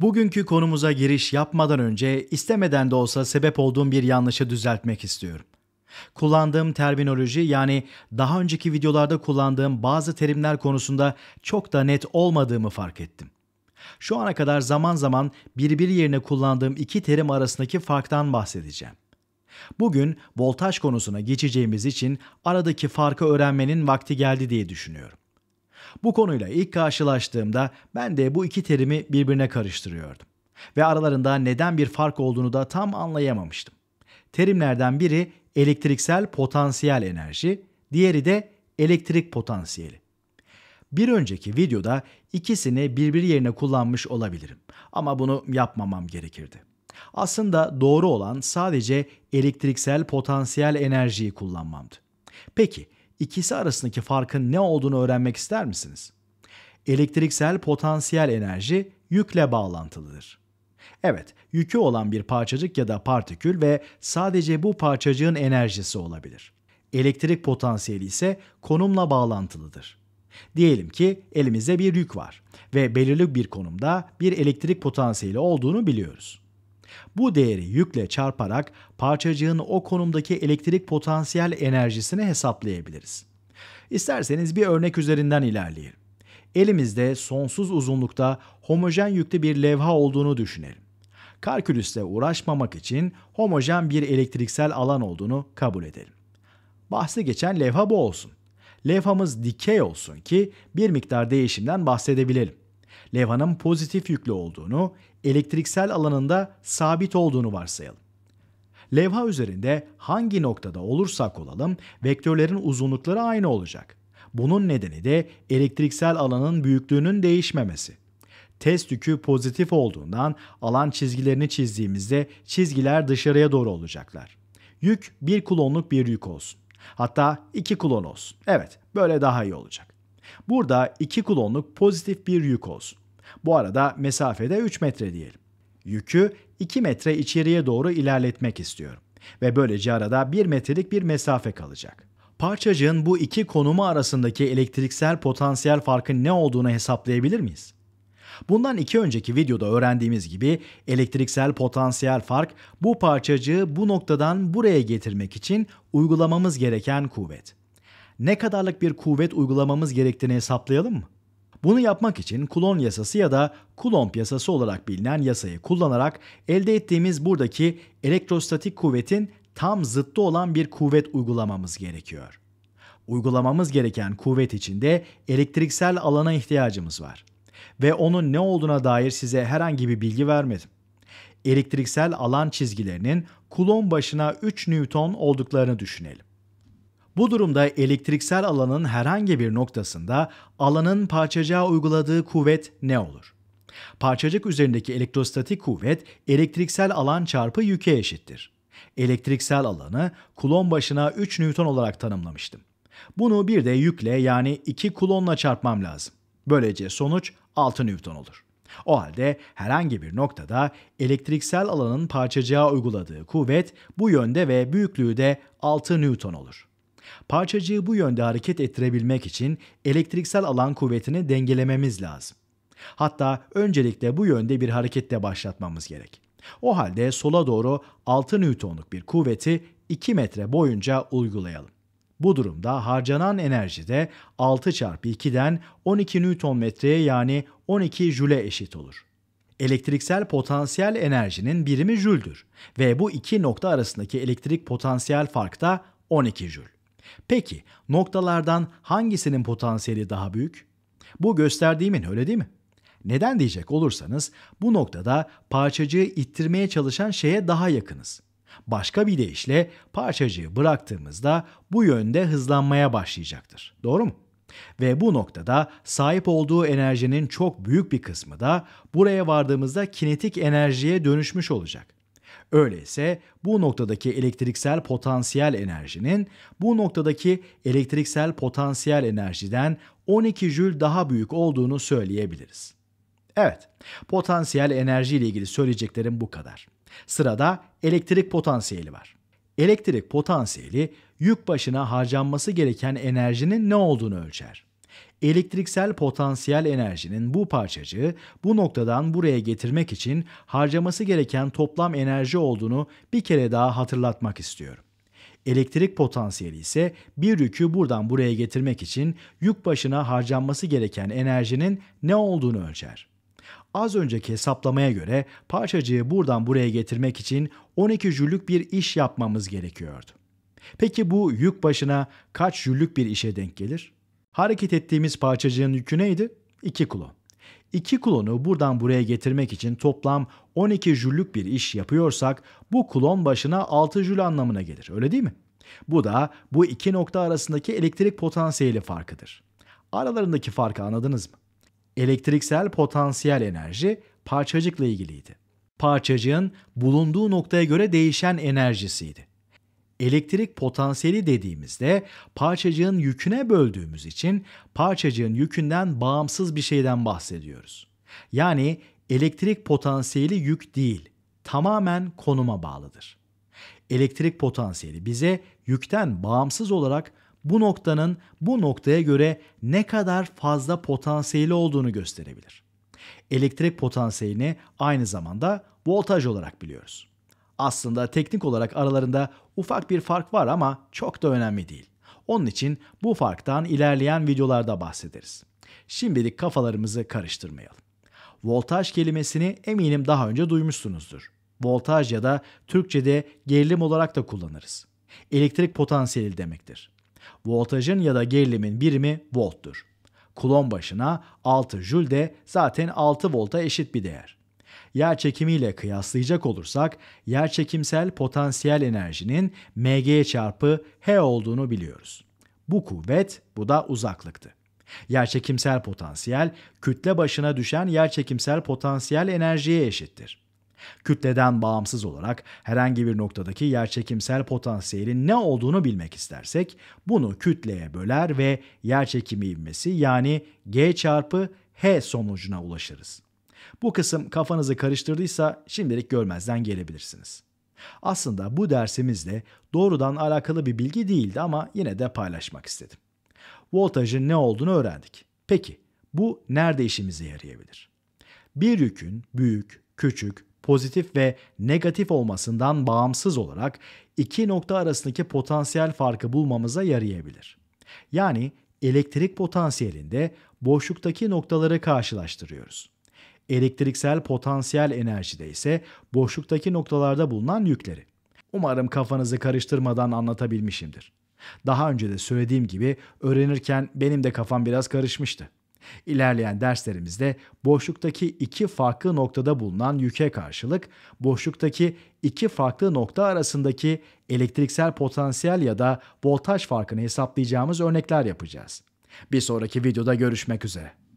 Bugünkü konumuza giriş yapmadan önce istemeden de olsa sebep olduğum bir yanlışı düzeltmek istiyorum. Kullandığım terminoloji yani daha önceki videolarda kullandığım bazı terimler konusunda çok da net olmadığımı fark ettim. Şu ana kadar zaman zaman birbiri yerine kullandığım iki terim arasındaki farktan bahsedeceğim. Bugün voltaj konusuna geçeceğimiz için aradaki farkı öğrenmenin vakti geldi diye düşünüyorum. Bu konuyla ilk karşılaştığımda ben de bu iki terimi birbirine karıştırıyordum ve aralarında neden bir fark olduğunu da tam anlayamamıştım. Terimlerden biri elektriksel potansiyel enerji, diğeri de elektrik potansiyeli. Bir önceki videoda ikisini birbiri yerine kullanmış olabilirim ama bunu yapmamam gerekirdi. Aslında doğru olan sadece elektriksel potansiyel enerjiyi kullanmamdı. Peki ikisi arasındaki farkın ne olduğunu öğrenmek ister misiniz? Elektriksel potansiyel enerji yükle bağlantılıdır. Evet, yükü olan bir parçacık ya da partikül ve sadece bu parçacığın enerjisi olabilir. Elektrik potansiyeli ise konumla bağlantılıdır. Diyelim ki elimizde bir yük var ve belirli bir konumda bir elektrik potansiyeli olduğunu biliyoruz. Bu değeri yükle çarparak parçacığın o konumdaki elektrik potansiyel enerjisini hesaplayabiliriz. İsterseniz bir örnek üzerinden ilerleyelim. Elimizde sonsuz uzunlukta homojen yüklü bir levha olduğunu düşünelim. Kalkülüsle uğraşmamak için homojen bir elektriksel alan olduğunu kabul edelim. Bahsi geçen levha bu olsun. Levhamız dikey olsun ki bir miktar değişimden bahsedebilelim levhanın pozitif yüklü olduğunu, elektriksel alanında sabit olduğunu varsayalım. Levha üzerinde hangi noktada olursak olalım vektörlerin uzunlukları aynı olacak. Bunun nedeni de elektriksel alanın büyüklüğünün değişmemesi. Test yükü pozitif olduğundan alan çizgilerini çizdiğimizde çizgiler dışarıya doğru olacaklar. Yük 1 kulonluk bir yük olsun. Hatta 2 kulon olsun. Evet, böyle daha iyi olacak. Burada 2 kulonluk pozitif bir yük olsun. Bu arada mesafede 3 metre diyelim. Yükü 2 metre içeriye doğru ilerletmek istiyorum ve böylece arada 1 metrelik bir mesafe kalacak. Parçacığın bu iki konumu arasındaki elektriksel potansiyel farkın ne olduğunu hesaplayabilir miyiz? Bundan iki önceki videoda öğrendiğimiz gibi elektriksel potansiyel fark bu parçacığı bu noktadan buraya getirmek için uygulamamız gereken kuvvet ne kadarlık bir kuvvet uygulamamız gerektiğini hesaplayalım mı? Bunu yapmak için Coulomb yasası ya da Coulomb yasası olarak bilinen yasayı kullanarak elde ettiğimiz buradaki elektrostatik kuvvetin tam zıttı olan bir kuvvet uygulamamız gerekiyor. Uygulamamız gereken kuvvet içinde elektriksel alana ihtiyacımız var ve onun ne olduğuna dair size herhangi bir bilgi vermedim. Elektriksel alan çizgilerinin kulon başına 3 Newton olduklarını düşünelim. Bu durumda elektriksel alanın herhangi bir noktasında alanın parçacığa uyguladığı kuvvet ne olur? Parçacık üzerindeki elektrostatik kuvvet elektriksel alan çarpı yüke eşittir. Elektriksel alanı kulon başına 3 Newton olarak tanımlamıştım. Bunu bir de yükle yani 2 kulonla çarpmam lazım. Böylece sonuç 6 Newton olur. O halde herhangi bir noktada elektriksel alanın parçacığa uyguladığı kuvvet bu yönde ve büyüklüğü de 6 Newton olur. Parçacığı bu yönde hareket ettirebilmek için elektriksel alan kuvvetini dengelememiz lazım. Hatta öncelikle bu yönde bir harekette başlatmamız gerek. O halde sola doğru 6 Newton'luk bir kuvveti 2 metre boyunca uygulayalım. Bu durumda harcanan enerji de 6 çarpı 2'den 12 Newton metreye yani 12 joule eşit olur. Elektriksel potansiyel enerjinin birimi Jül'dür ve bu iki nokta arasındaki elektrik potansiyel fark da 12 Jül. Peki noktalardan hangisinin potansiyeli daha büyük? Bu gösterdiğimin öyle değil mi? Neden diyecek olursanız bu noktada parçacığı ittirmeye çalışan şeye daha yakınız. Başka bir deyişle parçacığı bıraktığımızda bu yönde hızlanmaya başlayacaktır. Doğru mu? Ve bu noktada sahip olduğu enerjinin çok büyük bir kısmı da buraya vardığımızda kinetik enerjiye dönüşmüş olacak. Öyleyse bu noktadaki elektriksel potansiyel enerjinin bu noktadaki elektriksel potansiyel enerjiden 12 jül daha büyük olduğunu söyleyebiliriz. Evet, potansiyel enerji ile ilgili söyleyeceklerim bu kadar. Sırada elektrik potansiyeli var. Elektrik potansiyeli yük başına harcanması gereken enerjinin ne olduğunu ölçer. Elektriksel potansiyel enerjinin bu parçacığı bu noktadan buraya getirmek için harcaması gereken toplam enerji olduğunu bir kere daha hatırlatmak istiyorum. Elektrik potansiyeli ise bir yükü buradan buraya getirmek için yük başına harcanması gereken enerjinin ne olduğunu ölçer. Az önceki hesaplamaya göre parçacığı buradan buraya getirmek için 12 jüllük bir iş yapmamız gerekiyordu. Peki bu yük başına kaç jüllük bir işe denk gelir? Hareket ettiğimiz parçacığın yükü neydi? 2 kulon. 2 kulonu buradan buraya getirmek için toplam 12 jüllük bir iş yapıyorsak bu kulon başına 6 jül anlamına gelir öyle değil mi? Bu da bu iki nokta arasındaki elektrik potansiyeli farkıdır. Aralarındaki farkı anladınız mı? Elektriksel potansiyel enerji parçacıkla ilgiliydi. Parçacığın bulunduğu noktaya göre değişen enerjisiydi elektrik potansiyeli dediğimizde parçacığın yüküne böldüğümüz için parçacığın yükünden bağımsız bir şeyden bahsediyoruz. Yani elektrik potansiyeli yük değil, tamamen konuma bağlıdır. Elektrik potansiyeli bize yükten bağımsız olarak bu noktanın bu noktaya göre ne kadar fazla potansiyeli olduğunu gösterebilir. Elektrik potansiyelini aynı zamanda voltaj olarak biliyoruz. Aslında teknik olarak aralarında ufak bir fark var ama çok da önemli değil. Onun için bu farktan ilerleyen videolarda bahsederiz. Şimdilik kafalarımızı karıştırmayalım. Voltaj kelimesini eminim daha önce duymuşsunuzdur. Voltaj ya da Türkçe'de gerilim olarak da kullanırız. Elektrik potansiyeli demektir. Voltajın ya da gerilimin birimi volttur. Kulon başına 6 jül de zaten 6 volta eşit bir değer yer çekimiyle kıyaslayacak olursak yer çekimsel potansiyel enerjinin mg çarpı h olduğunu biliyoruz. Bu kuvvet, bu da uzaklıktı. Yerçekimsel potansiyel kütle başına düşen yerçekimsel potansiyel enerjiye eşittir. Kütleden bağımsız olarak herhangi bir noktadaki yerçekimsel potansiyelin ne olduğunu bilmek istersek bunu kütleye böler ve yerçekimi ivmesi yani g çarpı h sonucuna ulaşırız. Bu kısım kafanızı karıştırdıysa şimdilik görmezden gelebilirsiniz. Aslında bu dersimizle doğrudan alakalı bir bilgi değildi ama yine de paylaşmak istedim. Voltajın ne olduğunu öğrendik. Peki bu nerede işimize yarayabilir? Bir yükün büyük, küçük, pozitif ve negatif olmasından bağımsız olarak iki nokta arasındaki potansiyel farkı bulmamıza yarayabilir. Yani elektrik potansiyelinde boşluktaki noktaları karşılaştırıyoruz elektriksel potansiyel enerjide ise boşluktaki noktalarda bulunan yükleri. Umarım kafanızı karıştırmadan anlatabilmişimdir. Daha önce de söylediğim gibi öğrenirken benim de kafam biraz karışmıştı. İlerleyen derslerimizde boşluktaki iki farklı noktada bulunan yüke karşılık boşluktaki iki farklı nokta arasındaki elektriksel potansiyel ya da voltaj farkını hesaplayacağımız örnekler yapacağız. Bir sonraki videoda görüşmek üzere.